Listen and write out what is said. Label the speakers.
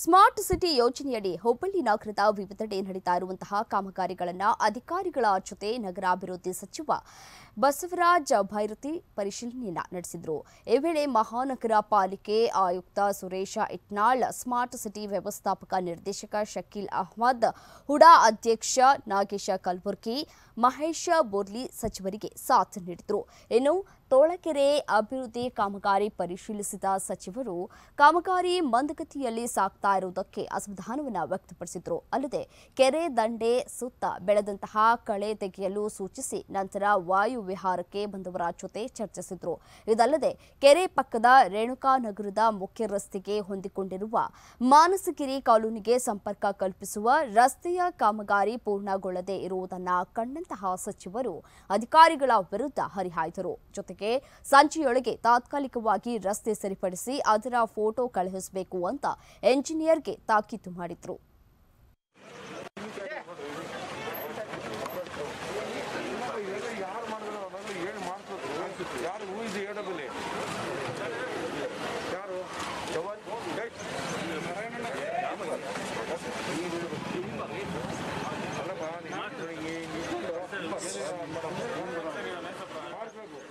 Speaker 1: smart city ಯೋಜನೆಯಡಿ ಹುಬ್ಬಳ್ಳಿ ನಗರದ ವಿವಿಧೆಡೆ ನಡೀತಾ ಇರುವಂತಹ ಕಾಮಗಾರಿಗಳನ್ನು ಅಧಿಕಾರಿಗಳ ಜೊತೆ ನಗರಾಭಿವೃದ್ಧಿ ಸಚಿವ ಬಸವರಾಜ ಭೈರತಿ ಪರಿಶೀಲನೆ ನಡೆಸಿದರು ಈ ವೇಳೆ ಮಹಾನಗರ ಪಾಲಿಕೆ ಆಯುಕ್ತ ಸುರೇಶ ಇಟ್ನಾಳ್ ಸ್ಮಾರ್ಟ್ ಸಿಟಿ ವ್ಯವಸ್ಥಾಪಕ ನಿರ್ದೇಶಕ ಶಕೀಲ್ ಅಹ್ಮದ್ ಹುಡಾ ಅಧ್ಯಕ್ಷ ನಾಗೇಶ ಕಲ್ಬುರ್ಗಿ ಮಹೇಶ ಬೋರ್ಲಿ ಸಚಿವರಿಗೆ ಸಾಥ್ ನೀಡಿದರು ಇನ್ನು ತೋಳಕೆರೆ ಅಭಿವೃದ್ಧಿ ಕಾಮಗಾರಿ ಪರಿಶೀಲಿಸಿದ ಸಚಿವರು ಕಾಮಗಾರಿ ಮಂದಗತಿಯಲ್ಲಿ ಸಾಗ್ತಾ ಇರುವುದಕ್ಕೆ ಅಸಮಾಧಾನವನ್ನು ವ್ಯಕ್ತಪಡಿಸಿದರು ಅಲ್ಲದೆ ಕೆರೆ ದಂಡೆ ಸುತ್ತ ಬೆಳೆದಂತಹ ಕಳೆ ತೆಗೆಯಲು ಸೂಚಿಸಿ ನಂತರ ವಾಯು ವಿಹಾರಕ್ಕೆ ಬಂದವರ ಜೊತೆ ಚರ್ಚಿಸಿದರು ಇದಲ್ಲದೆ ಕೆರೆ ಪಕ್ಕದ ರೇಣುಕಾ ನಗರದ ಮುಖ್ಯ ರಸ್ತೆಗೆ ಹೊಂದಿಕೊಂಡಿರುವ ಮಾನಸಗಿರಿ ಕಾಲೋನಿಗೆ ಸಂಪರ್ಕ ಕಲ್ಪಿಸುವ ರಸ್ತೆಯ ಕಾಮಗಾರಿ ಪೂರ್ಣಗೊಳ್ಳದೇ ಇರುವುದನ್ನು ಕಂಡಂತಹ ಸಚಿವರು ಅಧಿಕಾರಿಗಳ ವಿರುದ್ಧ ಹರಿಹಾಯ್ದರು ಜೊತೆಗೆ ಜೊತೆಗೆ ಸಂಜೆಯೊಳಗೆ ತಾತ್ಕಾಲಿಕವಾಗಿ ರಸ್ತೆ ಸರಿಪಡಿಸಿ ಅದರ ಫೋಟೋ ಕಳುಹಿಸಬೇಕು ಅಂತ ಎಂಜಿನಿಯರ್ಗೆ ತಾಕೀತು ಮಾಡಿದ್ರು